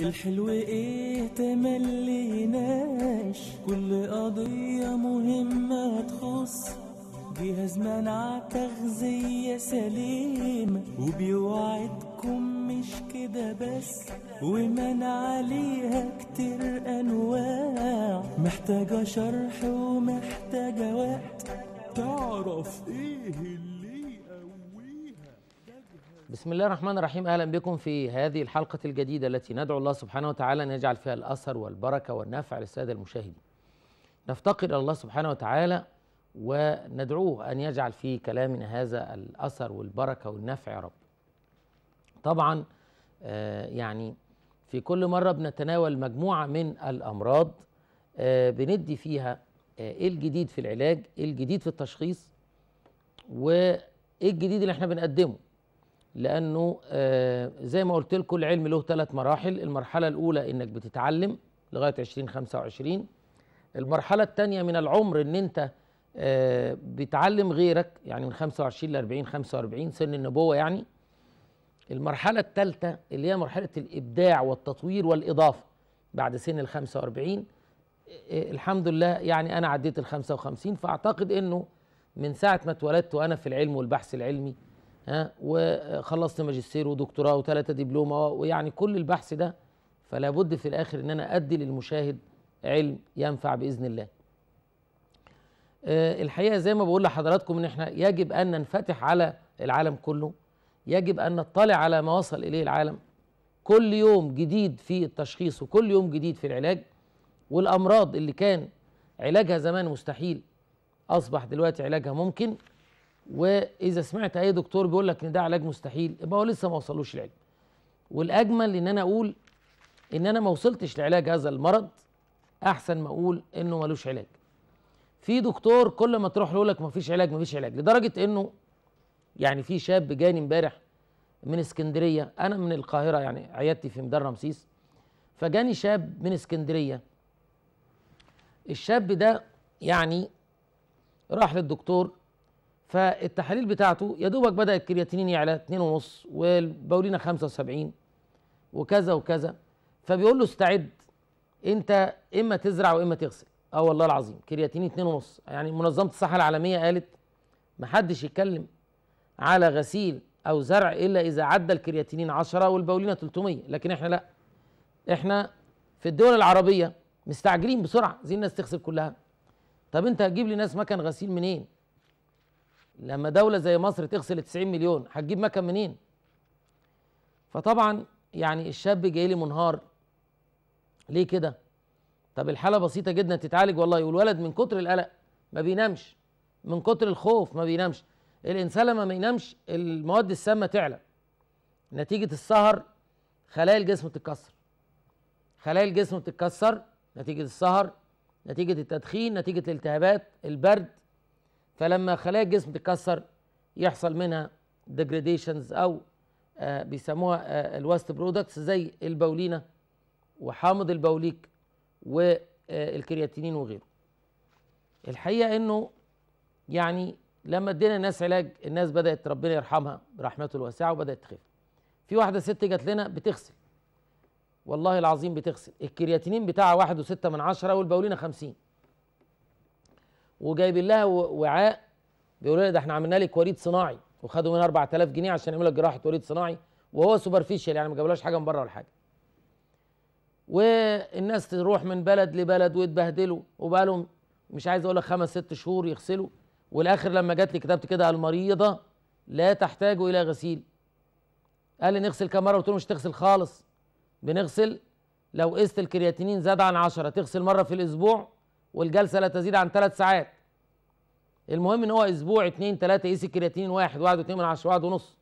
الحلو ايه تمليناش كل قضية مهمة تخص جهاز منع تغذية سليمة وبيوعدكم مش كده بس ومنع عليها كتير أنواع محتاجة شرح ومحتاجة وقت تعرف ايه اللي بسم الله الرحمن الرحيم اهلا بكم في هذه الحلقه الجديده التي ندعو الله سبحانه وتعالى ان يجعل فيها الاثر والبركه والنفع للساده المشاهدين. نفتقر الى الله سبحانه وتعالى وندعوه ان يجعل في كلامنا هذا الاثر والبركه والنفع يا رب. طبعا آه، يعني في كل مره بنتناول مجموعه من الامراض آه، بندي فيها آه، ايه الجديد في العلاج، ايه الجديد في التشخيص وايه الجديد اللي احنا بنقدمه. لانه آه، زي ما قلت لكم العلم له ثلاث مراحل المرحله الاولى انك بتتعلم لغايه 20 25 المرحله الثانيه من العمر ان انت آه، بتعلم غيرك يعني من 25 ل 40 45 سن النبوه يعني المرحله الثالثه اللي هي مرحله الابداع والتطوير والاضافه بعد سن ال 45 آه، الحمد لله يعني انا عديت ال 55 فاعتقد انه من ساعه ما اتولدت وانا في العلم والبحث العلمي ها وخلصت ماجستير ودكتوراه وثلاثه دبلومه ويعني كل البحث ده فلا بد في الاخر ان انا ادي للمشاهد علم ينفع باذن الله آه، الحقيقه زي ما بقول لحضراتكم ان احنا يجب ان ننفتح على العالم كله يجب ان نطلع على ما وصل اليه العالم كل يوم جديد في التشخيص وكل يوم جديد في العلاج والامراض اللي كان علاجها زمان مستحيل اصبح دلوقتي علاجها ممكن واذا سمعت اي دكتور بيقول لك ان ده علاج مستحيل يبقى هو لسه ما وصلوش العلم والاجمل ان انا اقول ان انا ما وصلتش لعلاج هذا المرض احسن ما اقول انه ملوش علاج في دكتور كل ما تروح له لك ما فيش علاج ما فيش علاج لدرجه انه يعني في شاب جاني امبارح من اسكندريه انا من القاهره يعني عيادتي في ميدان رمسيس فجاني شاب من اسكندريه الشاب ده يعني راح للدكتور فالتحاليل بتاعته يا دوبك بدا الكرياتينين يعلى 2.5 والبولينا 75 وكذا وكذا فبيقول له استعد انت اما تزرع واما تغسل اه والله العظيم كرياتينين 2.5 يعني منظمه الصحه العالميه قالت ما حدش يتكلم على غسيل او زرع الا اذا عدى الكرياتينين 10 والبولينا 300 لكن احنا لا احنا في الدول العربيه مستعجلين بسرعه زي الناس تغسل كلها طب انت هتجيب لي ناس مكن غسيل منين لما دولة زي مصر تغسل 90 مليون هتجيب مكن منين؟ فطبعا يعني الشاب جاي لي منهار ليه كده؟ طب الحالة بسيطة جدا تتعالج والله والولد من كتر القلق ما بينامش من كتر الخوف ما بينامش الإنسان لما ما ينامش المواد السامة تعلى نتيجة السهر خلايا الجسم بتتكسر خلايا الجسم بتتكسر نتيجة السهر نتيجة التدخين نتيجة الالتهابات البرد فلما خلايا الجسم تتكسر يحصل منها ديجريديشنز او آه بيسموها آه الواست برودكتس زي البولينا وحامض البوليك والكرياتينين آه، وغيره الحقيقه انه يعني لما ادينا الناس علاج الناس بدات ربنا يرحمها برحمته الواسعه وبدات تخف في واحده ست جت لنا بتغسل والله العظيم بتغسل الكرياتينين بتاعها واحد وستة من عشرة والبولينا خمسين وجايبين لها وعاء بيقولوا لها ده احنا عملنا لك وريد صناعي وخدوا منها 4000 جنيه عشان يعملوا لك جراحه وريد صناعي وهو سوبرفيشال يعني ما جابولهاش حاجه من بره ولا حاجه والناس تروح من بلد لبلد ويتبهدلوا وبقالهم مش عايز اقول لك خمس ست شهور يغسلوا والاخر لما جات لي كتبت كده المريضه لا تحتاج الى غسيل قال لي نغسل كام مره قلت له مش تغسل خالص بنغسل لو قست الكرياتينين زاد عن 10 تغسل مره في الاسبوع والجلسه لا تزيد عن ثلاث ساعات المهم ان هو اسبوع اتنين تلاته قيس الكرياتين واحد واحد واتنين من عشره واحد ونص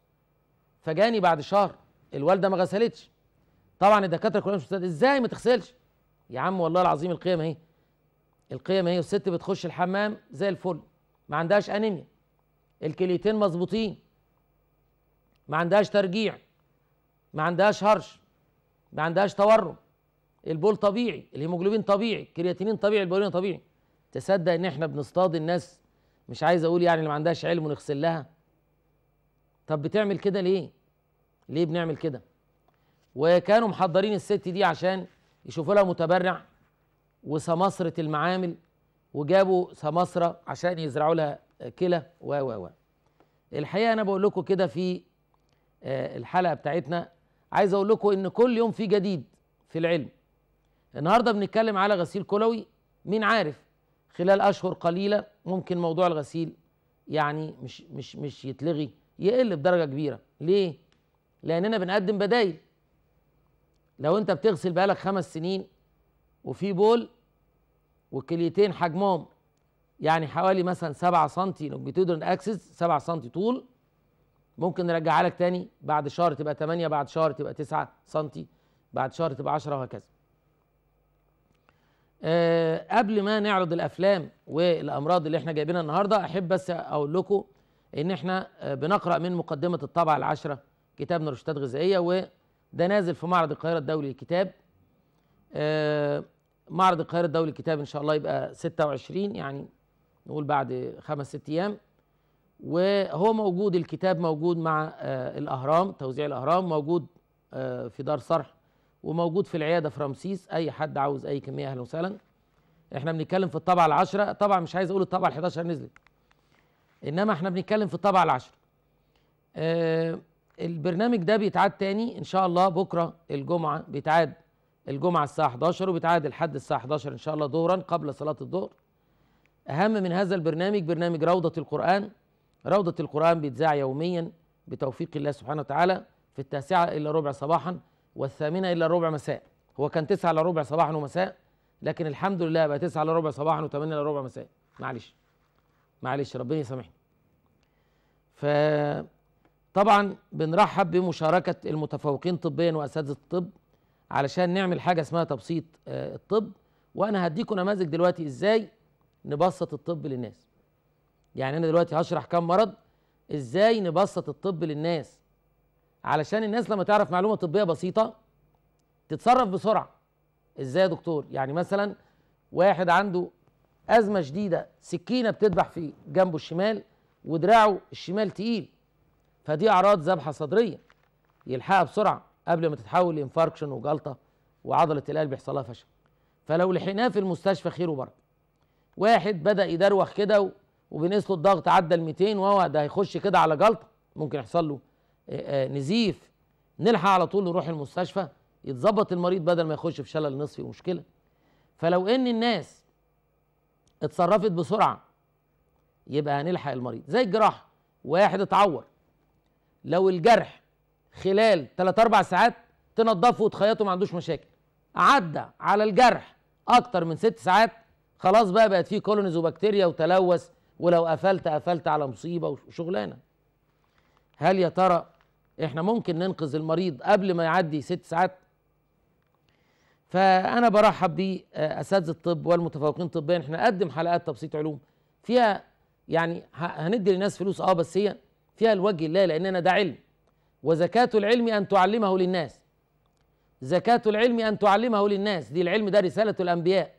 فجاني بعد شهر الوالده ما غسلتش طبعا الدكاتره كلهم مش ازاي ما تغسلش يا عم والله العظيم القيم اهي القيم اهي الست بتخش الحمام زي الفل ما عندهاش انيميا الكليتين مظبوطين ما عندهاش ترجيع ما عندهاش هرش ما عندهاش تورم البول طبيعي الهيموجلوبين طبيعي الكرياتينين طبيعي البولين طبيعي تصدق ان احنا بنصطاد الناس مش عايز اقول يعني اللي ما عندهاش علم ونغسل لها طب بتعمل كده ليه ليه بنعمل كده وكانوا محضرين الست دي عشان يشوفوا لها متبرع وسمصرة المعامل وجابوا سمصرة عشان يزرعوا لها كلى و و و الحقيقة أنا بقول لكم كده في آه، الحلقة بتاعتنا عايز أقول لكم إن كل يوم في جديد في العلم النهاردة بنتكلم على غسيل كلوي مين عارف خلال أشهر قليلة ممكن موضوع الغسيل يعني مش مش مش يتلغي يقل بدرجه كبيره ليه لاننا بنقدم بدايل لو انت بتغسل بقالك خمس سنين وفي بول وكليتين حجمهم يعني حوالي مثلا 7 سم لونجيتودن اكسس 7 سم طول ممكن نرجعها لك تاني بعد شهر تبقى 8 بعد شهر تبقى 9 سم بعد شهر تبقى 10 وهكذا أه قبل ما نعرض الافلام والامراض اللي احنا جايبينها النهارده احب بس اقول لكم ان احنا آه، بنقرا من مقدمه الطبعه العشره كتاب نرشدات غذائيه وده نازل في معرض القاهره الدولي للكتاب أه معرض القاهره الدولي للكتاب ان شاء الله يبقى 26 يعني نقول بعد خمس ست ايام وهو موجود الكتاب موجود مع آه، الاهرام توزيع الاهرام موجود آه، في دار صرح وموجود في العياده في رمسيس اي حد عاوز اي كميه اهلا وسهلا احنا بنتكلم في الطبعه العشرة طبعا مش عايز اقول الطبعه ال11 نزلت انما احنا بنتكلم في الطبعه العشرة آه البرنامج ده بيتعاد تاني ان شاء الله بكره الجمعه بيتعاد الجمعه الساعه 11 وبيتعاد الحد الساعه 11 ان شاء الله ظهرا قبل صلاه الظهر اهم من هذا البرنامج برنامج روضه القران روضه القران بيتذاع يوميا بتوفيق الله سبحانه وتعالى في التاسعه الا ربع صباحا والثامنة إلا ربع مساء هو كان تسعة إلا ربع صباحا ومساء لكن الحمد لله بقى تسعة إلا ربع صباحا وثمانية إلا ربع مساء معلش معلش ربنا يسامحني فطبعا بنرحب بمشاركة المتفوقين طبيا وأساتذة الطب علشان نعمل حاجة اسمها تبسيط آه، الطب وأنا هديكم نماذج دلوقتي إزاي نبسط الطب للناس يعني أنا دلوقتي هشرح كم مرض إزاي نبسط الطب للناس علشان الناس لما تعرف معلومه طبيه بسيطه تتصرف بسرعه ازاي يا دكتور يعني مثلا واحد عنده ازمه شديده سكينه بتذبح في جنبه الشمال ودراعه الشمال تقيل فدي اعراض ذبحه صدريه يلحقها بسرعه قبل ما تتحول لانفاركشن وجلطه وعضله القلب يحصلها فشل فلو لحقناه في المستشفى خير وبركه واحد بدا يدروخ كده وبنسله الضغط عدى ال 200 وهو ده هيخش كده على جلطه ممكن يحصل له آه، آه، نزيف نلحق على طول نروح المستشفى يتظبط المريض بدل ما يخش في شلل نصفي ومشكله فلو ان الناس اتصرفت بسرعه يبقى هنلحق المريض زي الجراحه واحد اتعور لو الجرح خلال 3 4 ساعات تنضفه وتخيطه ما عندوش مشاكل عدى على الجرح اكتر من 6 ساعات خلاص بقى بقت فيه كولونيز وبكتيريا وتلوث ولو قفلت قفلت على مصيبه وشغلانه هل يا ترى احنا ممكن ننقذ المريض قبل ما يعدي ست ساعات فانا برحب باساتذه آه، الطب والمتفوقين طبيا احنا نقدم حلقات تبسيط علوم فيها يعني هندي للناس فلوس اه بس هي فيها الوجه الله لاننا ده علم وزكاة العلم ان تعلمه للناس زكاة العلم ان تعلمه للناس دي العلم ده رسالة الانبياء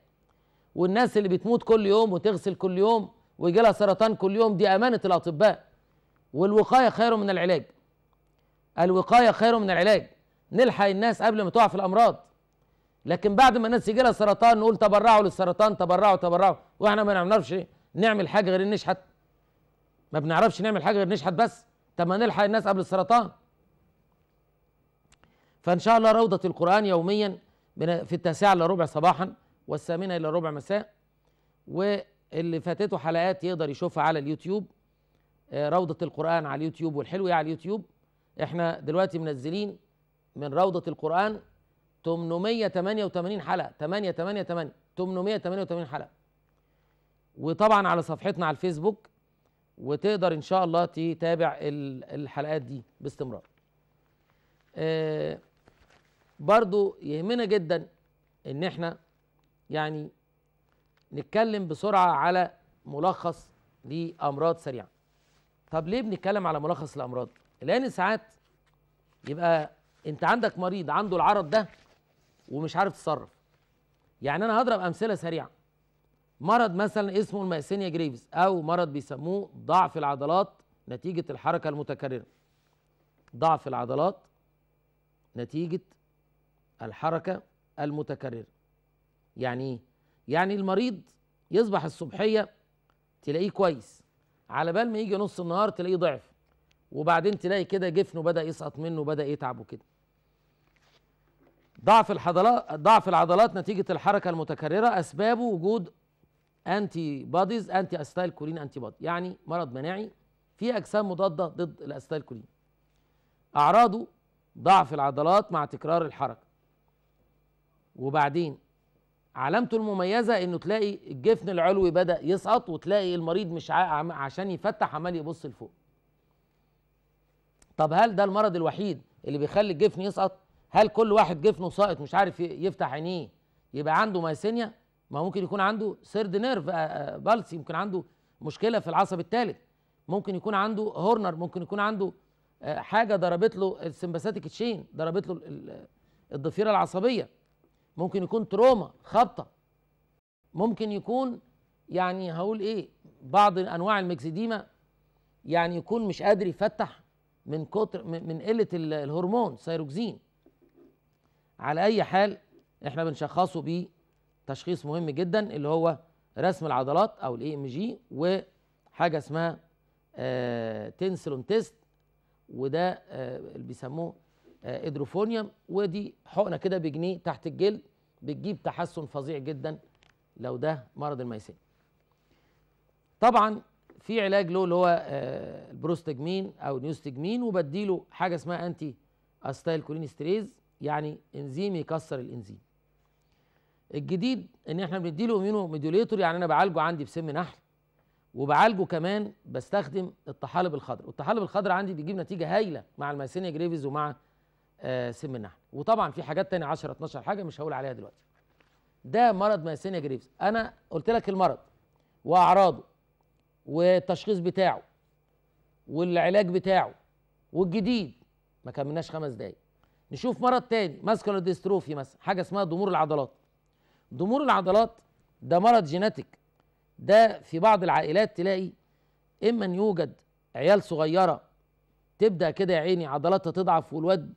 والناس اللي بتموت كل يوم وتغسل كل يوم ويجي لها سرطان كل يوم دي امانة الاطباء والوقاية خير من العلاج الوقايه خير من العلاج نلحق الناس قبل ما تقع في الامراض لكن بعد ما الناس يجي لها سرطان نقول تبرعوا للسرطان تبرعوا تبرعوا واحنا ما نعرفش نعمل حاجه غير نشحت ما بنعرفش نعمل حاجه غير نشحت بس طب ما نلحق الناس قبل السرطان فان شاء الله روضه القران يوميا في التاسعه الا ربع صباحا والثامنه الى ربع مساء واللي فاتته حلقات يقدر يشوفها على اليوتيوب آه، روضه القران على اليوتيوب والحلوه إيه على اليوتيوب احنا دلوقتي منزلين من روضه القران 888 حلقه 8 8 8 888 حلقه وطبعا على صفحتنا على الفيسبوك وتقدر ان شاء الله تتابع الحلقات دي باستمرار آه، برضو يهمنا جدا ان احنا يعني نتكلم بسرعه على ملخص لامراض سريعه طب ليه بنتكلم على ملخص الامراض لان ساعات يبقى انت عندك مريض عنده العرض ده ومش عارف تصرف يعني انا هضرب امثله سريعه مرض مثلا اسمه الماسينيا جريفز او مرض بيسموه ضعف العضلات نتيجه الحركه المتكرره ضعف العضلات نتيجه الحركه المتكرره يعني ايه يعني المريض يصبح الصبحيه تلاقيه كويس على بال ما يجي نص النهار تلاقيه ضعف وبعدين تلاقي كده جفنه بدا يسقط منه بدا يتعب وكده ضعف العضلات ضعف العضلات نتيجه الحركه المتكرره اسبابه وجود انتي بوديز انتي استايل كولين انتي بودي يعني مرض مناعي في اجسام مضاده ضد الاستايل كولين اعراضه ضعف العضلات مع تكرار الحركه وبعدين علامته المميزه انه تلاقي الجفن العلوي بدا يسقط وتلاقي المريض مش عشان يفتح عمال يبص لفوق طب هل ده المرض الوحيد اللي بيخلي الجفن يسقط هل كل واحد جفنه ساقط مش عارف يفتح عينيه يبقى عنده مايسينيا ما ممكن يكون عنده سيرد نيرف بالسي ممكن عنده مشكله في العصب الثالث ممكن يكون عنده هورنر ممكن يكون عنده آه، حاجه ضربت له السمباثيك تشين ضربت له الضفيره العصبيه ممكن يكون تروما خبطه ممكن يكون يعني هقول ايه بعض انواع المكسيديما يعني يكون مش قادر يفتح من كتر من قله الهرمون سيروكزين على اي حال احنا بنشخصه بتشخيص مهم جدا اللي هو رسم العضلات او الاي ام جي وحاجه اسمها آه، تنسلون تيست وده آه، اللي بيسموه آه ادروفونيوم ودي حقنه كده بجنيه تحت الجلد بتجيب تحسن فظيع جدا لو ده مرض المياسينيا طبعا في علاج له اللي هو آه، البروستاجمين او نيوستجمين وبديله حاجه اسمها انتي استايل كولينستريز يعني انزيم يكسر الانزيم الجديد ان احنا بنديله امينو ميدوليتور يعني انا بعالجه عندي بسم نحل وبعالجه كمان بستخدم الطحالب الخضر والطحالب الخضر عندي بيجيب نتيجه هايله مع المايسينيا جريفيز ومع آه، سم النحل وطبعا في حاجات تانية 10 12 حاجه مش هقول عليها دلوقتي ده مرض مايسينيا جريفيز انا قلت لك المرض واعراضه والتشخيص بتاعه والعلاج بتاعه والجديد ما كملناش خمس دقايق نشوف مرض تاني ماسكولا ديستروفي مثلا حاجه اسمها ضمور العضلات ضمور العضلات ده مرض جيناتيك ده في بعض العائلات تلاقي اما ان يوجد عيال صغيره تبدا كده يا عيني عضلاتها تضعف والواد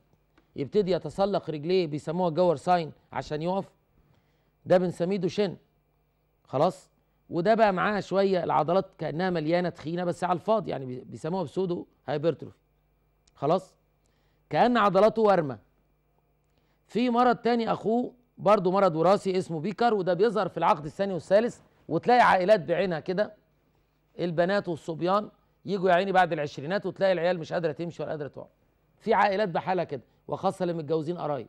يبتدي يتسلق رجليه بيسموها جور ساين عشان يقف ده بنسميه دوشن خلاص وده بقى معاها شويه العضلات كانها مليانه تخينه بس على الفاضي يعني بيسموها بسودو هايبرتروفي خلاص كان عضلاته ورمه في مرض تاني اخوه برضه مرض وراثي اسمه بيكر وده بيظهر في العقد الثاني والثالث وتلاقي عائلات بعينها كده البنات والصبيان يجوا يا عيني بعد العشرينات وتلاقي العيال مش قادره تمشي ولا قادره تقعد في عائلات بحالها كده وخاصه اللي متجوزين قرايب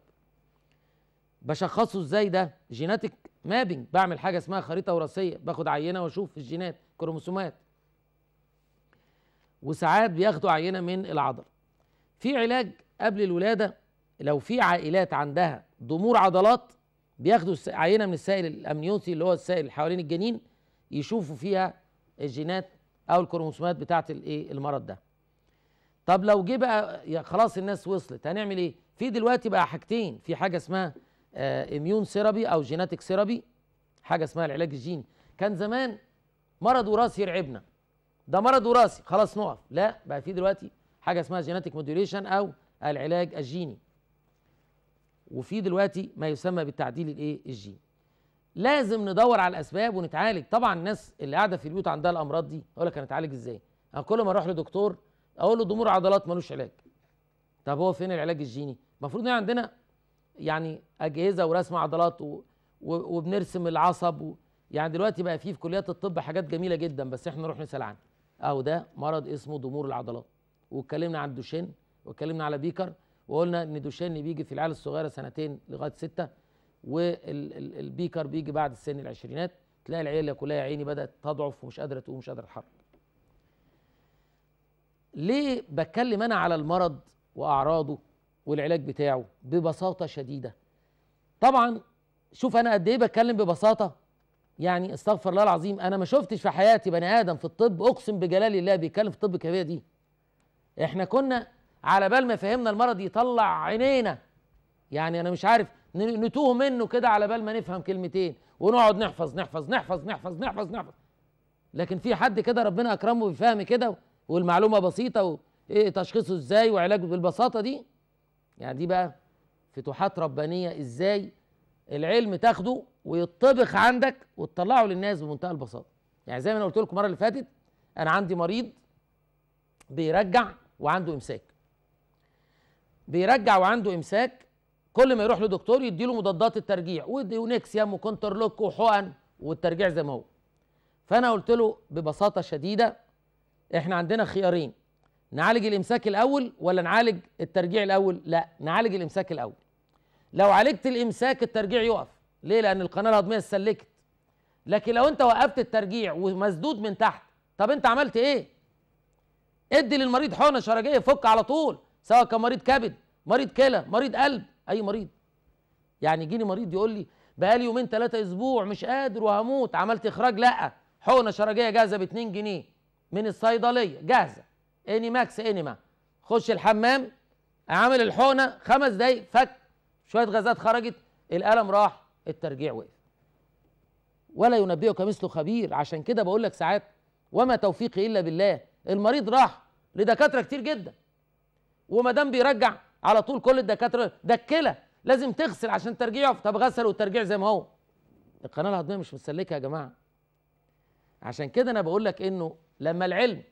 بشخصه ازاي ده جيناتيك مابنج بعمل حاجه اسمها خريطه وراثيه باخد عينه واشوف الجينات كروموسومات وساعات بياخدوا عينه من العضل في علاج قبل الولاده لو في عائلات عندها ضمور عضلات بياخدوا عينه من السائل الأمنيوسي اللي هو السائل اللي حوالين الجنين يشوفوا فيها الجينات او الكروموسومات بتاعه الايه المرض ده طب لو جه بقى خلاص الناس وصلت هنعمل ايه في دلوقتي بقى حاجتين في حاجه اسمها اميون آه، سيرابي او جيناتيك سيرابي حاجه اسمها العلاج الجيني كان زمان مرض وراثي يرعبنا ده مرض وراثي خلاص نقف لا بقى في دلوقتي حاجه اسمها جيناتيك موديوليشن او العلاج الجيني وفي دلوقتي ما يسمى بالتعديل الايه الجيني لازم ندور على الاسباب ونتعالج طبعا الناس اللي قاعده في البيوت عندها الامراض دي اقول لك هنتعالج ازاي انا كل ما اروح لدكتور اقول له ضمور عضلات ملوش علاج طب هو فين العلاج الجيني المفروض ان عندنا يعني اجهزه ورسم عضلات وبنرسم العصب يعني دلوقتي بقى في في كليات الطب حاجات جميله جدا بس احنا نروح نسال عنها اهو ده مرض اسمه ضمور العضلات واتكلمنا عن دوشين واتكلمنا على بيكر وقلنا ان دوشين بيجي في العيال الصغيره سنتين لغايه سته والبيكر بيجي بعد السن العشرينات تلاقي العيله كلها عيني بدات تضعف ومش قادره تقوم مش قادره تتحرك. ليه بتكلم انا على المرض واعراضه والعلاج بتاعه ببساطه شديده طبعا شوف انا قد ايه بتكلم ببساطه يعني استغفر الله العظيم انا ما شفتش في حياتي بني ادم في الطب اقسم بجلال الله بيتكلم في الطب الكبيره دي احنا كنا على بال ما فهمنا المرض يطلع عينينا يعني انا مش عارف نتوه منه كده على بال ما نفهم كلمتين ونقعد نحفظ نحفظ نحفظ نحفظ نحفظ نحفظ لكن في حد كده ربنا اكرمه بفهم كده والمعلومه بسيطه وايه تشخيصه ازاي وعلاجه بالبساطه دي يعني دي بقى فتوحات ربانيه ازاي العلم تاخده ويطبخ عندك وتطلعه للناس بمنتهى البساطه يعني زي ما انا قلت لكم المره اللي فاتت انا عندي مريض بيرجع وعنده امساك بيرجع وعنده امساك كل ما يروح لدكتور يديله مضادات الترجيع وكونتر وكونترلوك وحقن والترجيع زي ما هو فانا قلت له ببساطه شديده احنا عندنا خيارين نعالج الامساك الاول ولا نعالج الترجيع الاول لا نعالج الامساك الاول لو عالجت الامساك الترجيع يقف ليه لان القناه الهضميه اتسلكت لكن لو انت وقفت الترجيع ومسدود من تحت طب انت عملت ايه ادي للمريض حقنه شرجيه فك على طول سواء كان مريض كبد مريض كلى مريض قلب اي مريض يعني يجيني مريض يقول لي بقالي يومين ثلاثه اسبوع مش قادر وهموت عملت اخراج لا حقنه شرجيه جاهزه ب 2 جنيه من الصيدليه جاهزه اني ماكس انيما خش الحمام عامل الحقنه خمس دقايق فك شويه غازات خرجت الالم راح الترجيع وقف ولا ينبئك مثل خبير عشان كده بقول لك ساعات وما توفيقي الا بالله المريض راح لدكاتره كتير جدا وما دام بيرجع على طول كل الدكاتره ده الكلى لازم تغسل عشان ترجيعه طب غسل والترجيع زي ما هو القناه الهضميه مش متسلكه يا جماعه عشان كده انا بقول لك انه لما العلم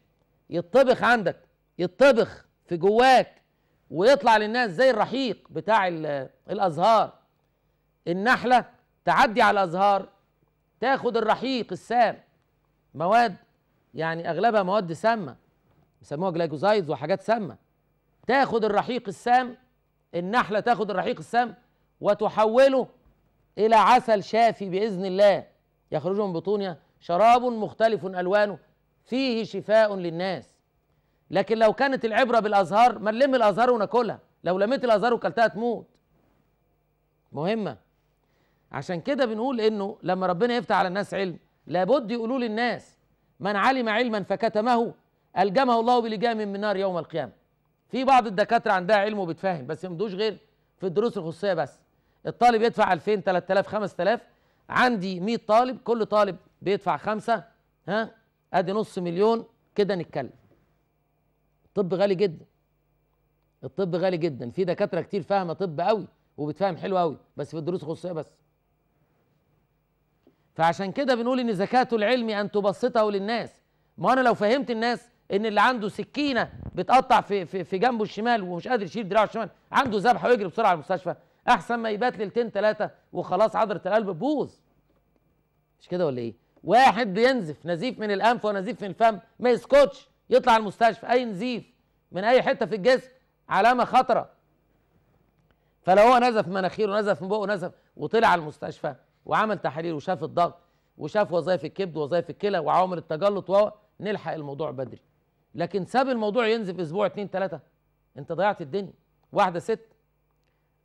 يطبخ عندك يطبخ في جواك ويطلع للناس زي الرحيق بتاع الازهار النحله تعدي على الازهار تاخد الرحيق السام مواد يعني اغلبها مواد سامه بيسموها جلايكوزايدز وحاجات سامه تاخد الرحيق السام النحله تاخد الرحيق السام وتحوله الى عسل شافي باذن الله يخرج من بطونها شراب مختلف الوانه فيه شفاء للناس لكن لو كانت العبرة بالأزهار ما نلم الأزهار وناكلها لو لميت الأزهار وكلتها تموت مهمة عشان كده بنقول إنه لما ربنا يفتح على الناس علم لابد يقولوا للناس من علم علما فكتمه ألجمه الله بلجام من نار يوم القيامة في بعض الدكاترة عندها علم وبتفهم بس ما غير في الدروس الخصوصية بس الطالب يدفع 2000 3000 5000 عندي 100 طالب كل طالب بيدفع خمسة ها ادي نص مليون كده نتكلم الطب غالي جدا الطب غالي جدا في دكاتره كتير فاهمه طب قوي وبتفهم حلو قوي بس في الدروس الخصوصيه بس فعشان كده بنقول ان زكاة العلم ان تبسطه للناس ما انا لو فهمت الناس ان اللي عنده سكينه بتقطع في في, في جنبه الشمال ومش قادر يشيل دراعه الشمال عنده ذبحه ويجري بسرعه على المستشفى احسن ما يبات ليلتين ثلاثه وخلاص عضله القلب بوظ مش كده ولا ايه واحد بينزف نزيف من الانف ونزيف من الفم ما يسكتش يطلع المستشفى اي نزيف من اي حته في الجسم علامه خطره فلو هو نزف مناخيره نزف من بقه نزف وطلع على المستشفى وعمل تحاليل وشاف الضغط وشاف وظائف الكبد ووظائف الكلى وعوامل التجلط و نلحق الموضوع بدري لكن ساب الموضوع ينزف اسبوع اتنين تلاته انت ضيعت الدنيا واحده ست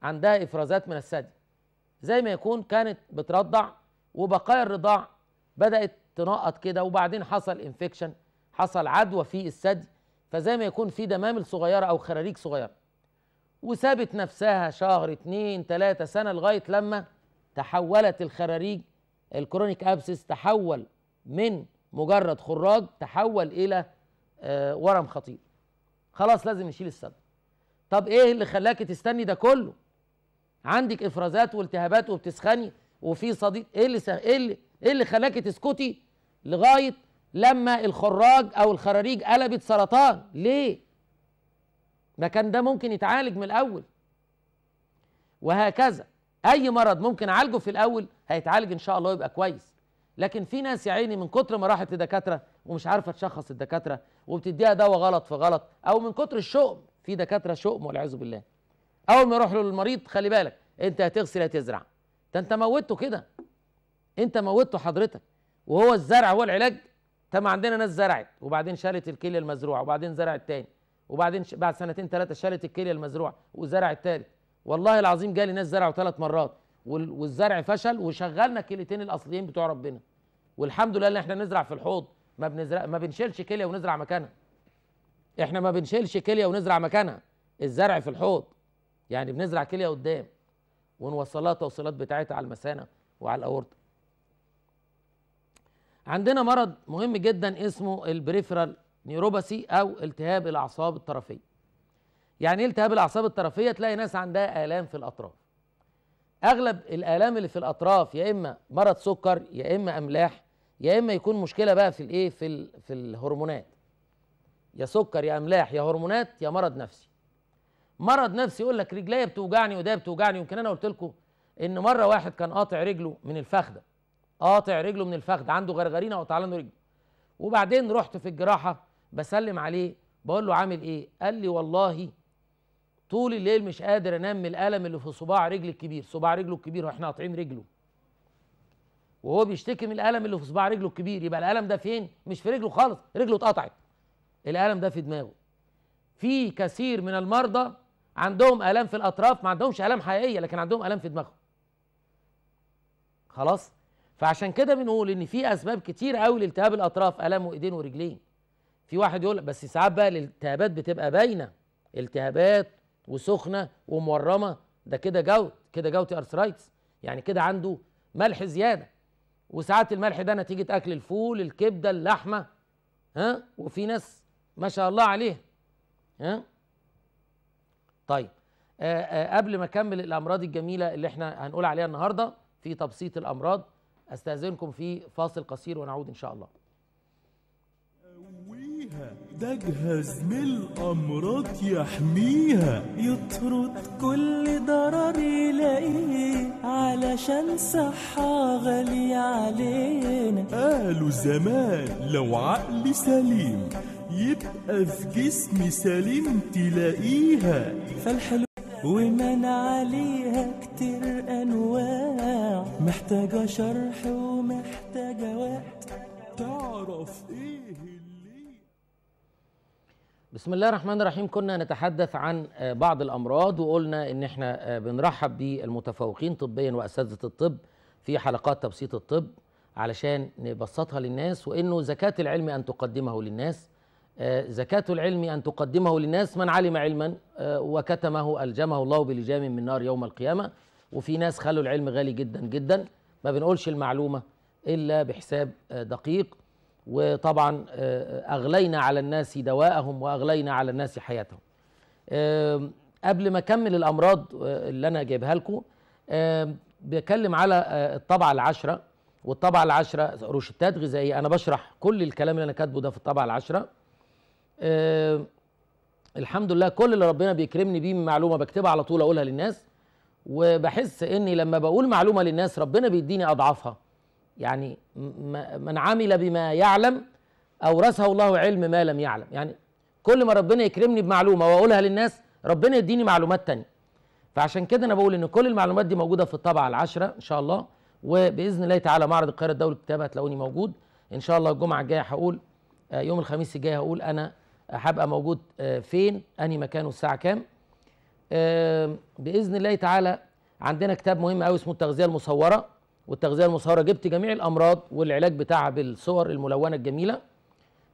عندها افرازات من الثدي زي ما يكون كانت بترضع وبقايا الرضاع بدات تنقط كده وبعدين حصل انفكشن حصل عدوى في الثدي فزي ما يكون في دمامل صغيره او خراريج صغيره وسابت نفسها شهر اتنين تلاته سنه لغايه لما تحولت الخراريج الكرونيك ابسس تحول من مجرد خراج تحول الى آه، ورم خطير خلاص لازم نشيل السبب طب ايه اللي خلاك تستني ده كله عندك افرازات والتهابات وبتسخني وفي صديد ايه اللي ايه اللي ايه اللي خلاكي تسكتي لغايه لما الخراج او الخراريج قلبت سرطان ليه ما كان ده ممكن يتعالج من الاول وهكذا اي مرض ممكن اعالجه في الاول هيتعالج ان شاء الله ويبقى كويس لكن في ناس يا عيني من كتر ما راحت لدكاتره ومش عارفه تشخص الدكاتره وبتديها دواء غلط في غلط او من كتر الشؤم في دكاتره شؤم والعياذ بالله اول ما يروح له المريض خلي بالك انت هتغسل هتزرع ده انت موتته كده انت موتته حضرتك وهو الزرع هو العلاج تم عندنا ناس زرعت وبعدين شالت الكليه المزروعه وبعدين زرعت تاني وبعدين ش... بعد سنتين ثلاثه شالت الكليه المزروعه وزرعت ثالث والله العظيم جالي ناس زرعوا ثلاث مرات وال... والزرع فشل وشغلنا الكليتين الاصليين بتوع ربنا والحمد لله ان احنا نزرع في الحوض ما بنزرع ما بنشيلش كليه ونزرع مكانها احنا ما بنشيلش كليه ونزرع مكانها الزرع في الحوض يعني بنزرع كليه قدام ونوصلها توصيلات بتاعتها على المثانه وعلى الاورطه عندنا مرض مهم جدا اسمه البريفرال نيوروباسي او التهاب الاعصاب الطرفيه يعني ايه التهاب الاعصاب الطرفيه تلاقي ناس عندها الام في الاطراف اغلب الالام اللي في الاطراف يا اما مرض سكر يا اما املاح يا اما يكون مشكله بقى في الايه في في الهرمونات يا سكر يا املاح يا هرمونات يا مرض نفسي مرض نفسي يقول لك رجليا بتوجعني وده بتوجعني يمكن انا قلت لكم ان مره واحد كان قاطع رجله من الفخده قاطع رجله من الفخذ عنده غرغرينه وقطع له رجله وبعدين رحت في الجراحه بسلم عليه بقول له عامل ايه قال لي والله طول الليل مش قادر انام من الالم اللي في صباع رجلي الكبير صباع رجله الكبير واحنا قاطعين رجله وهو بيشتكي من الالم اللي في صباع رجله الكبير يبقى الالم ده فين مش في رجله خالص رجله اتقطعت الالم ده في دماغه في كثير من المرضى عندهم الام في الاطراف ما عندهمش الام حقيقيه لكن عندهم الام في دماغهم خلاص فعشان كده بنقول ان في اسباب كتير قوي لالتهاب الاطراف الام وايدين ورجلين في واحد يقول بس ساعات بقى الالتهابات بتبقى باينه التهابات وسخنه ومورمه ده كده جوت كده جوت ارثرايتس يعني كده عنده ملح زياده وساعات الملح ده نتيجه اكل الفول الكبده اللحمه ها وفي ناس ما شاء الله عليها ها طيب آآ آآ قبل ما اكمل الامراض الجميله اللي احنا هنقول عليها النهارده في تبسيط الامراض استاذنكم في فاصل قصير ونعود ان شاء الله ده جهاز من الامراض يحميها يطرد كل ضرر يلاقيه علشان صحة غالية علينا قالوا زمان لو عقلي سليم يبقى في جسمي سليم تلاقيها فالحلو ومن عليها كتير أنواع محتاجة شرح ومحتاجة وقت تعرف إيه اللي بسم الله الرحمن الرحيم كنا نتحدث عن آه، بعض الأمراض وقلنا إن إحنا آه، بنرحب بالمتفوقين طبيا وأساتذة الطب في حلقات تبسيط الطب علشان نبسطها للناس وإنه زكاة العلم أن تقدمه للناس آه، زكاة العلم أن تقدمه للناس من علم علما آه، وكتمه ألجمه الله بلجام من نار يوم القيامة وفي ناس خلوا العلم غالي جدا جدا ما بنقولش المعلومة إلا بحساب آه، دقيق وطبعا أغلينا على الناس دواءهم وأغلينا على الناس حياتهم قبل ما أكمل الأمراض اللي أنا جايبها لكم بكلم على الطبعة العشرة والطبعة العشرة روشتات غذائية أنا بشرح كل الكلام اللي أنا كاتبه ده في الطبعة العشرة أه الحمد لله كل اللي ربنا بيكرمني بيه من معلومه بكتبها على طول اقولها للناس وبحس اني لما بقول معلومه للناس ربنا بيديني اضعافها يعني من عمل بما يعلم اورثه الله علم ما لم يعلم يعني كل ما ربنا يكرمني بمعلومه واقولها للناس ربنا يديني معلومات تانية فعشان كده انا بقول ان كل المعلومات دي موجوده في الطبعه العشره ان شاء الله وباذن الله تعالى معرض القاهره الدولي للكتابه هتلاقوني موجود ان شاء الله الجمعه الجايه هقول آه، يوم الخميس الجاي هقول انا هبقى موجود آه، فين انهي مكانه الساعه كام آه، باذن الله تعالى عندنا كتاب مهم قوي اسمه التغذيه المصوره والتغذيه المصوره جبت جميع الامراض والعلاج بتاعها بالصور الملونه الجميله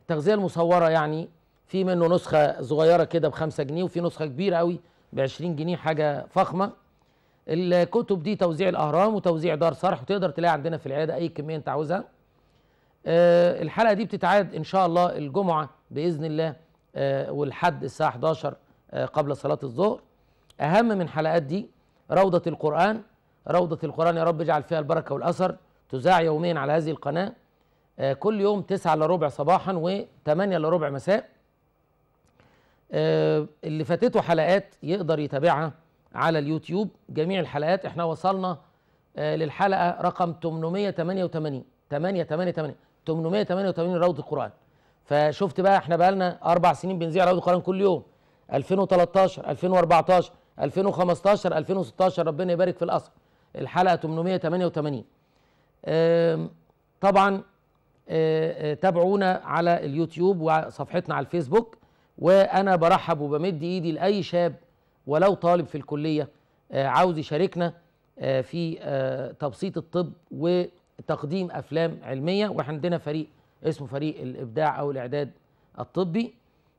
التغذيه المصوره يعني في منه نسخه صغيره كده ب 5 جنيه وفي نسخه كبيره قوي ب 20 جنيه حاجه فخمه الكتب دي توزيع الاهرام وتوزيع دار صرح وتقدر تلاقي عندنا في العياده اي كميه انت عاوزها أه الحلقه دي بتتعاد ان شاء الله الجمعه باذن الله أه والحد الساعه 11 أه قبل صلاه الظهر اهم من حلقات دي روضه القران روضه القران يا رب اجعل فيها البركه والاثر تذاع يوميا على هذه القناه آه، كل يوم 9 الا ربع صباحا و8 الا ربع مساء آه، اللي فاتته حلقات يقدر يتابعها على اليوتيوب جميع الحلقات احنا وصلنا آه، للحلقه رقم 888 888 888 روضه قران فشفت بقى احنا بقى لنا اربع سنين بنذيع روضه قران كل يوم 2013 2014 2015 2016 ربنا يبارك في القصر الحلقه 888 طبعا تابعونا على اليوتيوب وصفحتنا على الفيسبوك وانا برحب وبمد ايدي لاي شاب ولو طالب في الكليه عاوز يشاركنا في تبسيط الطب و تقديم افلام علميه وعندنا فريق اسمه فريق الابداع او الاعداد الطبي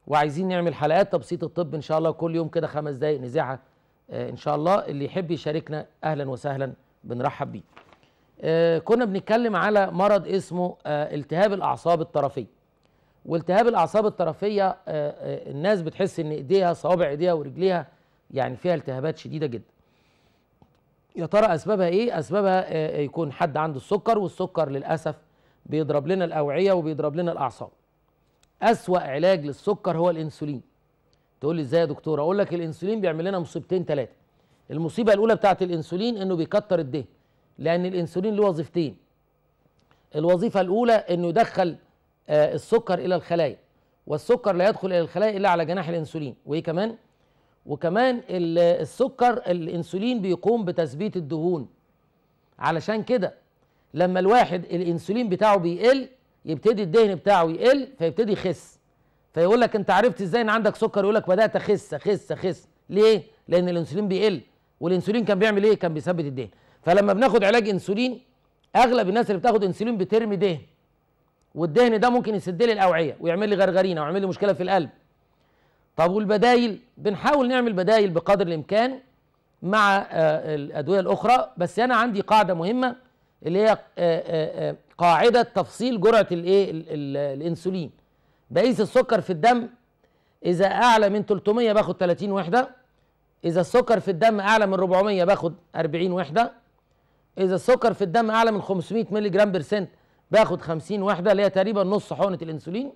وعايزين نعمل حلقات تبسيط الطب ان شاء الله كل يوم كده خمس دقائق نذاعها آه، ان شاء الله اللي يحب يشاركنا اهلا وسهلا بنرحب بيه آه، كنا بنتكلم على مرض اسمه آه، التهاب الاعصاب الطرفيه والتهاب الاعصاب الطرفيه الناس بتحس ان ايديها صوابع ايديها ورجليها يعني فيها التهابات شديده جدا يا ترى اسبابها ايه اسبابها آه، آه، يكون حد عنده السكر والسكر للاسف بيضرب لنا الاوعيه وبيضرب لنا الاعصاب اسوا علاج للسكر هو الانسولين تقول لي ازاي يا دكتور اقول لك الانسولين بيعمل لنا مصيبتين ثلاثه المصيبه الاولى بتاعت الانسولين انه بيكتر الدهن لان الانسولين له وظيفتين الوظيفه الاولى انه يدخل آه، السكر الى الخلايا والسكر لا يدخل الى الخلايا الا على جناح الانسولين وايه كمان وكمان السكر الانسولين بيقوم بتثبيت الدهون علشان كده لما الواحد الانسولين بتاعه بيقل يبتدي الدهن بتاعه يقل فيبتدي يخس فيقول لك انت عرفت ازاي ان عندك سكر يقول لك بدات اخس اخس اخس ليه؟ لان الانسولين بيقل والانسولين كان بيعمل ايه؟ كان بيثبت الدهن فلما بناخد علاج انسولين اغلب الناس اللي بتاخد انسولين بترمي دهن والدهن ده ممكن يسد لي الاوعيه ويعمل لي غرغرينه ويعمل لي مشكله في القلب طب والبدايل بنحاول نعمل بدايل بقدر الامكان مع آه، الادويه الاخرى بس انا عندي قاعده مهمه اللي هي آه، آه، قاعده تفصيل جرعه الايه الانسولين بقيس السكر في الدم اذا اعلى من 300 باخد 30 وحده اذا السكر في الدم اعلى من 400 باخد 40 وحده اذا السكر في الدم اعلى من 500 مللي جرام برسنت باخد 50 وحده اللي هي تقريبا نص حقنه الانسولين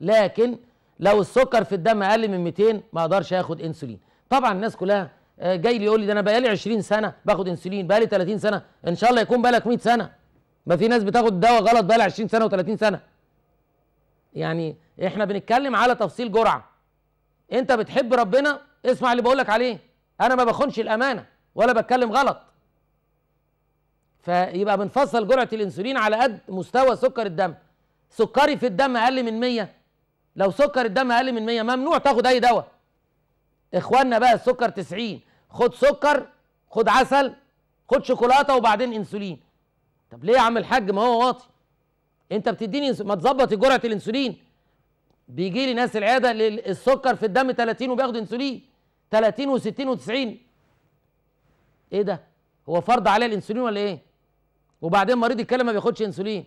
لكن لو السكر في الدم اقل من 200 ما اقدرش اخد انسولين طبعا الناس كلها آه، جاي لي يقول لي ده انا بقالي 20 سنه باخد انسولين بقالي 30 سنه ان شاء الله يكون بالك 100 سنه ما في ناس بتاخد دواء غلط بقالها 20 سنه و30 سنه يعني احنا بنتكلم على تفصيل جرعه انت بتحب ربنا اسمع اللي بقول لك عليه انا ما بخونش الامانه ولا بتكلم غلط فيبقى بنفصل جرعه الانسولين على قد مستوى سكر الدم سكري في الدم اقل من 100 لو سكر الدم اقل من 100 ممنوع تاخد اي دواء اخواننا بقى السكر 90 خد سكر خد عسل خد شوكولاته وبعدين انسولين طب ليه يا عم الحاج ما هو واطي انت بتديني ما تظبط جرعه الانسولين بيجي لي ناس العياده السكر في الدم 30 وبياخدوا انسولين 30 و60 و90 ايه ده هو فرض عليه الانسولين ولا ايه وبعدين مريض الكلى ما بياخدش انسولين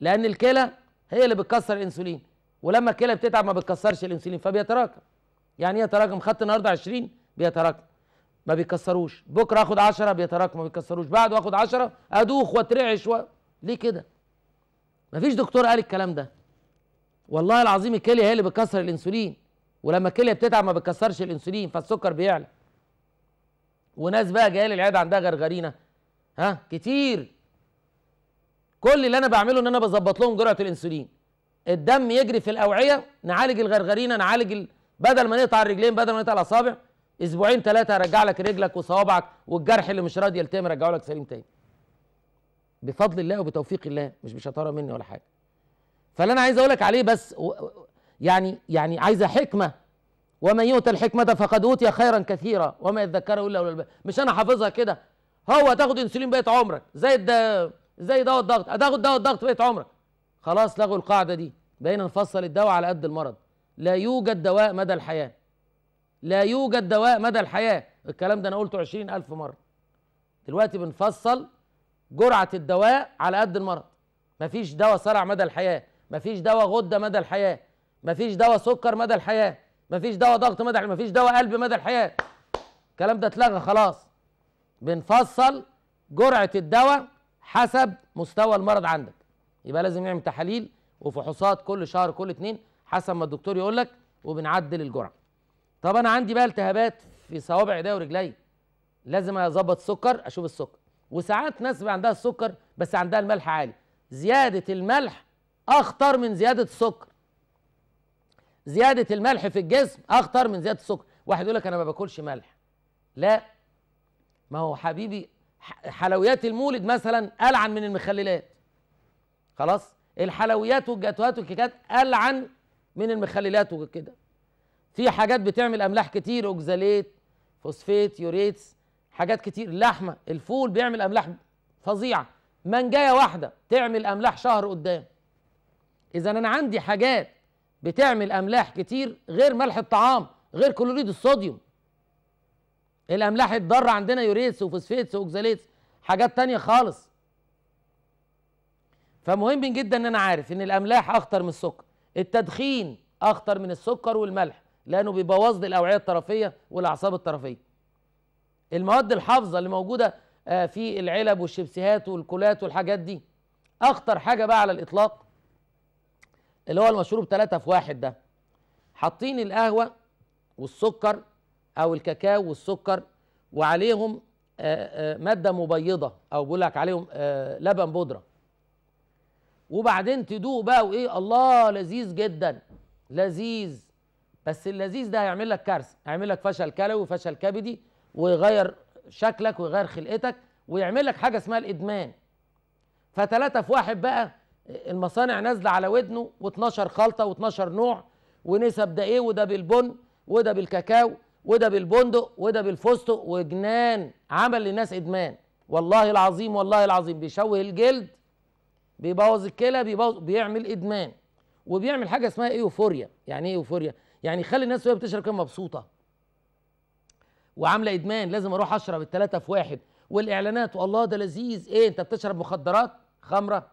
لان الكلى هي اللي بتكسر الانسولين ولما الكلى بتتعب ما بتكسرش الانسولين فبيتراكم يعني ايه يتراكم خدت النهارده 20 بيتراكم ما بيكسروش بكره اخد 10 بيتراكم ما بيكسروش بعده اخد 10 ادوخ واترعش و... ليه كده مفيش دكتور قال الكلام ده والله العظيم الكليه هي اللي بتكسر الانسولين ولما الكليه بتتعب ما بتكسرش الانسولين فالسكر بيعلى وناس بقى جايه لي العياده عندها غرغرينه ها كتير كل اللي انا بعمله ان انا بظبط لهم جرعه الانسولين الدم يجري في الاوعيه نعالج الغرغرينه نعالج ال... بدل ما نقطع الرجلين بدل ما نقطع الاصابع اسبوعين ثلاثه ارجع لك رجلك وصوابعك والجرح اللي مش راضي يلتئم رجعه لك سليم تاني بفضل الله وبتوفيق الله مش بشطاره مني ولا حاجه فاللي انا عايز اقول لك عليه بس يعني يعني عايزه حكمه ومن يؤتى الحكمه فقد اوتي خيرا كثيرا وما يتذكره الا اولي الالباب مش انا حافظها كده هو هتاخد انسولين بقيه عمرك زي ده زي دواء الضغط هتاخد دواء الضغط بقيه عمرك خلاص لغوا القاعده دي بقينا نفصل الدواء على قد المرض لا يوجد دواء مدى الحياه لا يوجد دواء مدى الحياه الكلام ده انا قلته الف مره دلوقتي بنفصل جرعه الدواء على قد المرض مفيش دواء صرع مدى الحياه مفيش دواء غده مدى الحياه مفيش دواء سكر مدى الحياه مفيش دواء ضغط مدى الحياه مفيش دواء قلب مدى الحياه الكلام ده اتلغى خلاص بنفصل جرعه الدواء حسب مستوى المرض عندك يبقى لازم نعمل تحاليل وفحوصات كل شهر كل اتنين حسب ما الدكتور يقول لك وبنعدل الجرعه طب انا عندي بقى التهابات في صوابع ايديا ورجلي لازم اظبط سكر اشوف السكر وساعات ناس بقى عندها السكر بس عندها الملح عالي زياده الملح اخطر من زياده السكر زياده الملح في الجسم اخطر من زياده السكر واحد يقول لك انا ما باكلش ملح لا ما هو حبيبي حلويات المولد مثلا العن من المخللات خلاص الحلويات والجاتوهات والكيكات ألعن من المخللات وكده في حاجات بتعمل أملاح كتير أوكزاليت فوسفيت يوريتس حاجات كتير اللحمة الفول بيعمل أملاح فظيعة منجاية واحدة تعمل أملاح شهر قدام إذا أنا عندي حاجات بتعمل أملاح كتير غير ملح الطعام غير كلوريد الصوديوم الأملاح الضارة عندنا يوريتس وفوسفيتس وأوكزاليتس حاجات تانية خالص فمهم جدا ان انا عارف ان الاملاح اخطر من السكر التدخين اخطر من السكر والملح لانه بيبوظ لي الاوعيه الطرفيه والاعصاب الطرفيه المواد الحافظه اللي موجوده آه، في العلب والشيبسيهات والكولات والحاجات دي اخطر حاجه بقى على الاطلاق اللي هو المشروب 3 في واحد ده حاطين القهوه والسكر او الكاكاو والسكر وعليهم آه، آه، ماده مبيضه او بيقول لك عليهم لبن بودره وبعدين تدوق بقى وايه الله لذيذ جدا لذيذ بس اللذيذ ده هيعمل لك كارثه هيعمل لك فشل كلوي وفشل كبدي ويغير شكلك ويغير خلقتك ويعمل لك حاجه اسمها الادمان فثلاثه في واحد بقى المصانع نازله على ودنه و12 خلطه و12 نوع ونسب ده ايه وده بالبن وده بالكاكاو وده بالبندق وده بالفستق وجنان عمل للناس ادمان والله العظيم والله العظيم بيشوه الجلد بيبوظ الكلى بيبوظ بيعمل ادمان وبيعمل حاجه اسمها ايوفوريا يعني ايه ايوفوريا يعني يخلي الناس وهي بتشرب كده مبسوطه وعامله ادمان لازم اروح اشرب الثلاثه في واحد والاعلانات والله ده لذيذ ايه انت بتشرب مخدرات خمره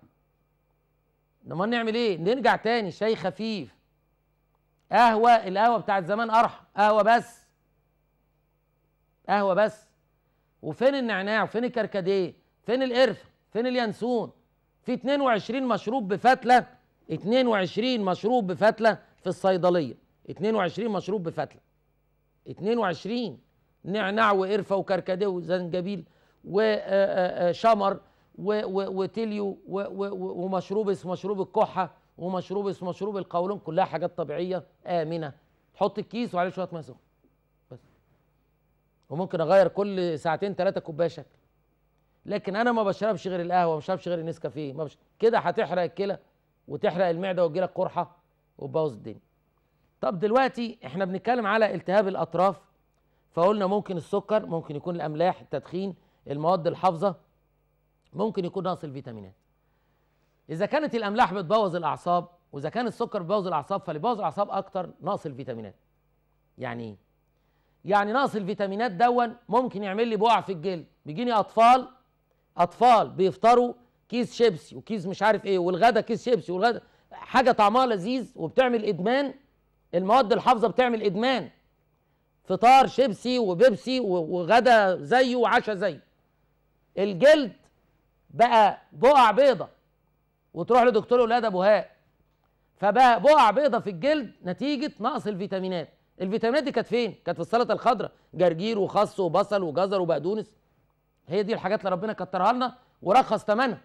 امال نعمل ايه نرجع تاني شاي خفيف قهوه القهوه بتاعت زمان ارحم قهوه بس قهوه بس وفين النعناع وفين الكركديه فين القرفه فين اليانسون في 22 مشروب بفتله 22 مشروب بفتله في الصيدليه 22 مشروب بفتله 22 نعناع وقرفه وكركديه وزنجبيل وشمر آه، آه، آه، وتليو ومشروب اسمه مشروب الكحه ومشروب اسمه مشروب القولون كلها حاجات طبيعيه امنه تحط الكيس وعليه شويه ماء سخن بس وممكن اغير كل ساعتين ثلاثه كوبايه شكل لكن انا ما بشربش غير القهوه ما بشربش غير النسكافيه ما بش... كده هتحرق الكلى وتحرق المعده وتجيلك قرحه وتبوظ الدنيا طب دلوقتي احنا بنتكلم على التهاب الاطراف فقلنا ممكن السكر ممكن يكون الاملاح التدخين المواد الحافظه ممكن يكون نقص الفيتامينات اذا كانت الاملاح بتبوظ الاعصاب واذا كان السكر بيبوظ الاعصاب فاللي بيبوظ الاعصاب اكتر نقص الفيتامينات يعني ايه يعني نقص الفيتامينات دون ممكن يعمل لي بقع في الجلد بيجيني اطفال اطفال بيفطروا كيس شيبسي وكيس مش عارف ايه والغدا كيس شيبسي والغدا حاجه طعمها لذيذ وبتعمل ادمان المواد الحافظه بتعمل ادمان فطار شيبسي وبيبسي وغدا زيه وعشاء زيه الجلد بقى بقع بيضه وتروح لدكتور اولاد ابو هاء فبقى بقع بيضه في الجلد نتيجه نقص الفيتامينات الفيتامينات دي كانت فين كانت في السلطه الخضراء جرجير وخس وبصل وجزر وبقدونس هي دي الحاجات اللي ربنا كترها لنا ورخص ثمنها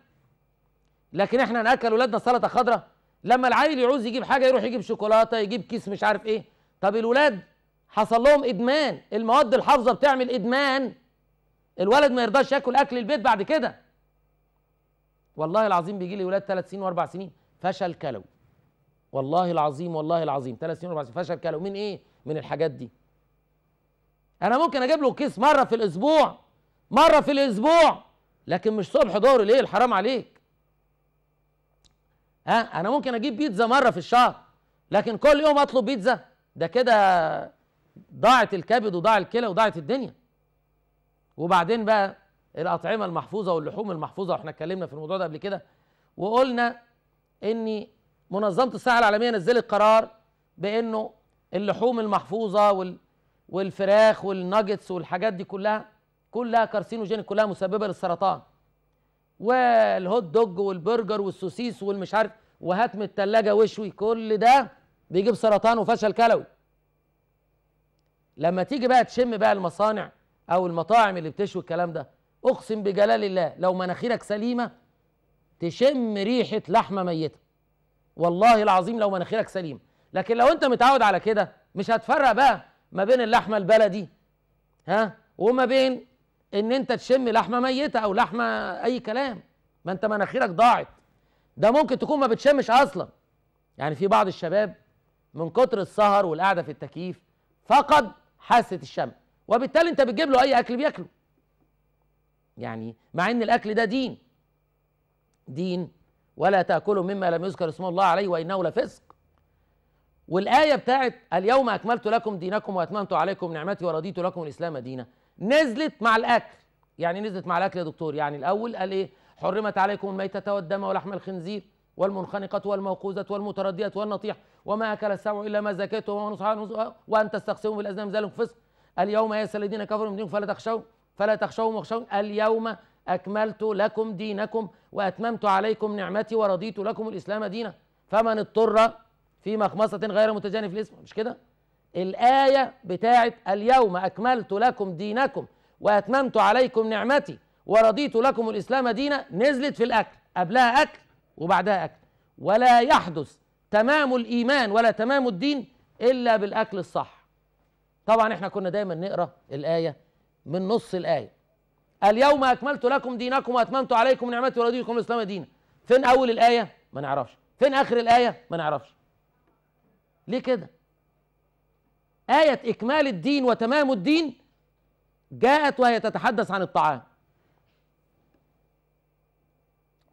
لكن احنا ناكل ولادنا سلطه خضراء لما العيل يعوز يجيب حاجه يروح يجيب شوكولاته يجيب كيس مش عارف ايه طب الولاد حصل لهم ادمان المواد الحافظه بتعمل ادمان الولد ما يرضاش ياكل اكل البيت بعد كده والله العظيم بيجي لي ولاد ثلاث سنين واربع سنين فشل كلوي والله العظيم والله العظيم ثلاث سنين واربع سنين فشل كلوي من ايه من الحاجات دي انا ممكن اجيب له كيس مره في الاسبوع مرة في الأسبوع لكن مش صبح ظهر ليل حرام عليك ها أنا ممكن أجيب بيتزا مرة في الشهر لكن كل يوم أطلب بيتزا ده كده ضاعت الكبد وضاع الكلى وضاعت الدنيا وبعدين بقى الأطعمة المحفوظة واللحوم المحفوظة واحنا اتكلمنا في الموضوع ده قبل كده وقلنا ان منظمة الصحة العالمية نزلت قرار بانه اللحوم المحفوظة وال والفراخ والناجتس والحاجات دي كلها كلها كارسينوجين كلها مسببه للسرطان والهوت دوج والبرجر والسوسيس والمش عارف وهات من الثلاجه وشوي كل ده بيجيب سرطان وفشل كلوي لما تيجي بقى تشم بقى المصانع او المطاعم اللي بتشوي الكلام ده اقسم بجلال الله لو مناخيرك سليمه تشم ريحه لحمه ميته والله العظيم لو مناخيرك سليمه لكن لو انت متعود على كده مش هتفرق بقى ما بين اللحمه البلدي ها وما بين ان انت تشم لحمه ميته او لحمه اي كلام ما انت مناخيرك ضاعت ده ممكن تكون ما بتشمش اصلا يعني في بعض الشباب من كتر السهر والقعده في التكييف فقد حاسه الشم وبالتالي انت بتجيب له اي اكل بياكله يعني مع ان الاكل ده دين دين ولا تاكلوا مما لم يذكر اسم الله عليه وانه لفسق والايه بتاعت اليوم اكملت لكم دينكم واتممت عليكم نعمتي ورضيت لكم الاسلام دينا نزلت مع الاكل يعني نزلت مع الاكل يا دكتور يعني الاول قال ايه حرمت عليكم الميتة والدم ولحم الخنزير والمنخنقة والموقوذة والمتردية والنطيح وما أكل السبع إلا ما زكيته وما نصح وأن تستقسموا بالأزلام ذلك فسق اليوم يا الذين كفروا من دينكم فلا تخشوا فلا تخشوهم واخشوا اليوم أكملت لكم دينكم وأتممت عليكم نعمتي ورضيت لكم الإسلام دينا فمن اضطر في مخمصة غير متجانف الاسم مش كده الآية بتاعت اليوم أكملت لكم دينكم وأتممت عليكم نعمتي ورضيت لكم الإسلام دينا نزلت في الأكل قبلها أكل وبعدها أكل ولا يحدث تمام الإيمان ولا تمام الدين إلا بالأكل الصح طبعا احنا كنا دايما نقرأ الآية من نص الآية اليوم أكملت لكم دينكم وأتممت عليكم نعمتي ورضيت لكم الإسلام دينا فين أول الآية؟ ما نعرفش فين آخر الآية؟ ما نعرفش ليه كده؟ آية إكمال الدين وتمام الدين جاءت وهي تتحدث عن الطعام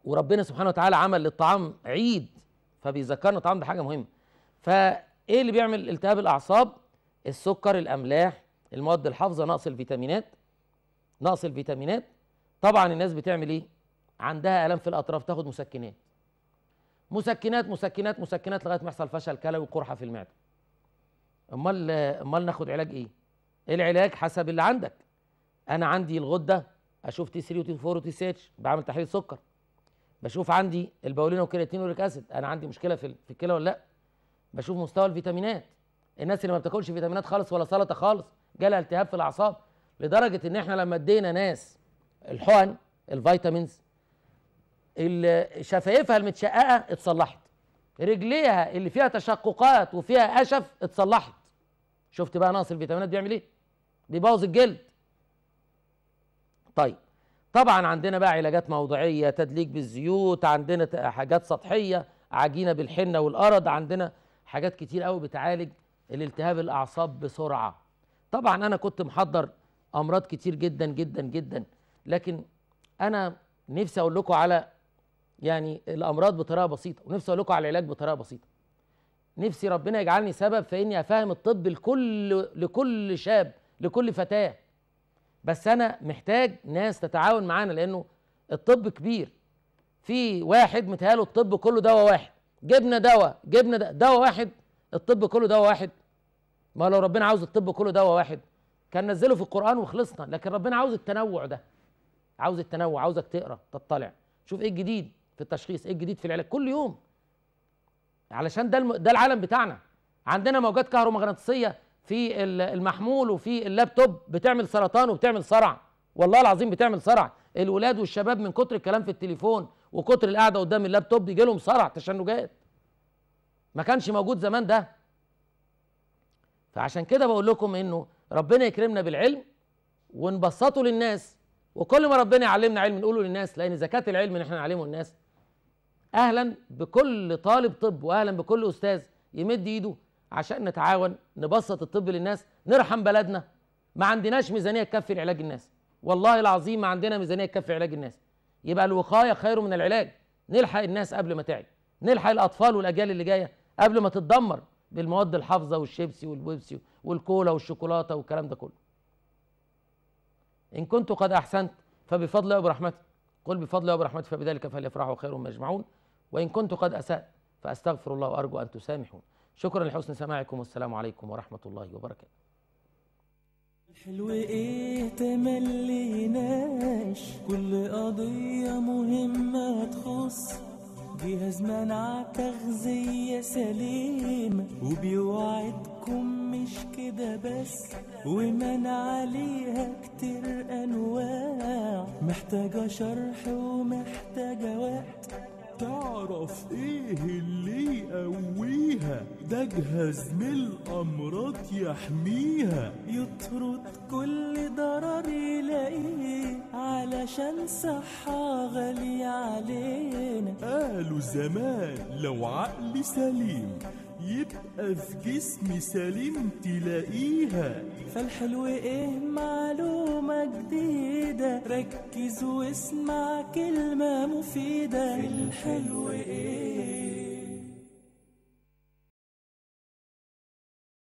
وربنا سبحانه وتعالى عمل للطعام عيد فبيذكرنا الطعام ده حاجة مهمة فإيه اللي بيعمل التهاب الأعصاب السكر الأملاح المواد الحافظة نقص الفيتامينات نقص الفيتامينات طبعا الناس بتعمل إيه عندها آلام في الأطراف تاخد مسكنات مسكنات مسكنات مسكنات لغاية ما يحصل فشل كلوي وقرحة في المعدة امال امال ناخد علاج ايه العلاج حسب اللي عندك انا عندي الغده اشوف تي 3 وتي 4 وتي سي اتش بعمل تحليل سكر بشوف عندي البولين والكرياتين والريك اسيد انا عندي مشكله في في الكلى ولا لا بشوف مستوى الفيتامينات الناس اللي ما بتاكلش فيتامينات خالص ولا سلطه خالص جالها التهاب في الاعصاب لدرجه ان احنا لما ادينا ناس الحقن الفيتامينز شفايفها المتشققه اتصلحت رجليها اللي فيها تشققات وفيها أشف اتصلحت شفت بقى نقص الفيتامينات بيعمل إيه؟ بيبوظ الجلد طيب طبعا عندنا بقى علاجات موضعية تدليك بالزيوت عندنا حاجات سطحية عجينة بالحنة والأرض عندنا حاجات كتير قوي بتعالج الالتهاب الأعصاب بسرعة طبعا أنا كنت محضر أمراض كتير جدا جدا جدا لكن أنا نفسي أقول لكم على يعني الامراض بطريقه بسيطه ونفسي اقول لكم على العلاج بطريقه بسيطه نفسي ربنا يجعلني سبب في اني افهم الطب لكل لكل شاب لكل فتاه بس انا محتاج ناس تتعاون معانا لانه الطب كبير في واحد متهاله الطب كله دواء واحد جبنا دواء جبنا دواء واحد الطب كله دواء واحد ما لو ربنا عاوز الطب كله دواء واحد كان نزله في القرآن وخلصنا لكن ربنا عاوز التنوع ده عاوز التنوع عاوزك تقرا تطلع شوف ايه الجديد في التشخيص ايه الجديد في العلاج كل يوم علشان ده ده العالم بتاعنا عندنا موجات كهرومغناطيسيه في المحمول وفي اللابتوب بتعمل سرطان وبتعمل صرع والله العظيم بتعمل صرع الولاد والشباب من كتر الكلام في التليفون وكتر القعده قدام اللابتوب بيجي لهم صرع تشنجات ما كانش موجود زمان ده فعشان كده بقول لكم انه ربنا يكرمنا بالعلم ونبسطه للناس وكل ما ربنا يعلمنا علم نقوله للناس لان زكاه العلم ان احنا نعلمه للناس اهلا بكل طالب طب واهلا بكل استاذ يمد ايده عشان نتعاون نبسط الطب للناس نرحم بلدنا ما عندناش ميزانيه تكفي لعلاج الناس والله العظيم ما عندنا ميزانيه تكفي علاج الناس يبقى الوقايه خير من العلاج نلحق الناس قبل ما تعي نلحق الاطفال والاجيال اللي جايه قبل ما تتدمر بالمواد الحافظه والشيبسي والبيبسي والكولا والشوكولاته والكلام ده كله ان كنت قد احسنت فبفضل الله وبرحمته قل بفضل الله وبرحمته فبذلك فليفرحوا خير مما يجمعون وإن كنت قد أسأت فأستغفر الله وأرجو أن تسامحون شكرا لحسن سماعكم والسلام عليكم ورحمة الله وبركاته حلو ايه تمليناش كل قضية مهمة تخص جهاز منع تغذية سليمة وبيوعدكم مش كده بس ومن عليها كتير أنواع محتاجة شرح ومحتاجة وقت تعرف ايه اللي يقويها ده جهاز من الامراض يحميها يطرد كل ضرر يلاقيه علشان صحة غالية علينا قالوا زمان لو عقلي سليم يبقى في جسمي سليم تلاقيها فالحلو ايه معلومة جديدة ركز واسمع كلمة مفيدة في ايه